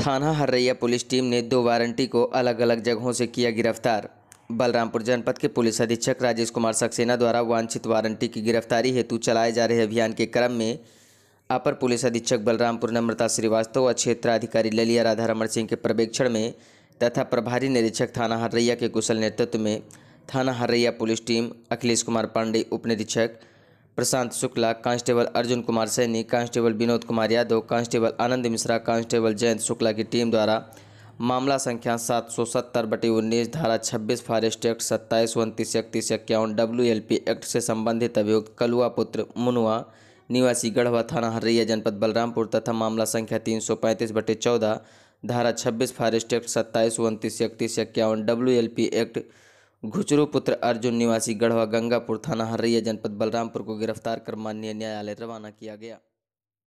थाना Harraiya police team ने दो वारंटी को अलग अलग जगहों से किया गिरफ्तार बलरामपुर जनपद के पुलिस अधीक्षक राजेश कुमार सक्सेना द्वारा वांछित वारंटी की गिरफ्तारी हेतु चलाए जा रहे अभियान के क्रम में अपर पुलिस अधीक्षक बलरामपुर नम्रता श्रीवास्तव और क्षेत्राधिकारी ललिया राधा रमण सिंह के पर्यवेक्षण में तथा प्रभारी निरीक्षक थाना हर्रैया के कुशल नेतृत्व में थाना हर्रैया पुलिस टीम अखिलेश कुमार पांडे उप निरीक्षक Prashant Shukla constable Arjun Kumar Saini constable Vinod Kumar Yadav constable Anand Mishra constable Jayant Shukla की टीम द्वारा मामला संख्या सात सौ सत्तर बटी उन्नीस धारा छब्बीस फॉरेस्ट एक्ट सत्ताईस उनतीस इकतीस इक्यावन डब्ल्यू एल पी एक्ट से संबंधित अभियुक्त कलुआ पुत्र मुनुआ निवासी गढ़वा थाना हरैया जनपद बलरामपुर तथा मामला संख्या तीन सौ पैंतीस बटे चौदह धारा छब्बीस फॉरेस्ट एक्ट सत्ताईस उनतीस इकतीस इक्यावन W L P act Ghuchru पुत्र अर्जुन निवासी गढ़वा गंगापुर थाना हर्रिया जनपद बलरामपुर को गिरफ्तार कर माननीय न्यायालय रवाना किया गया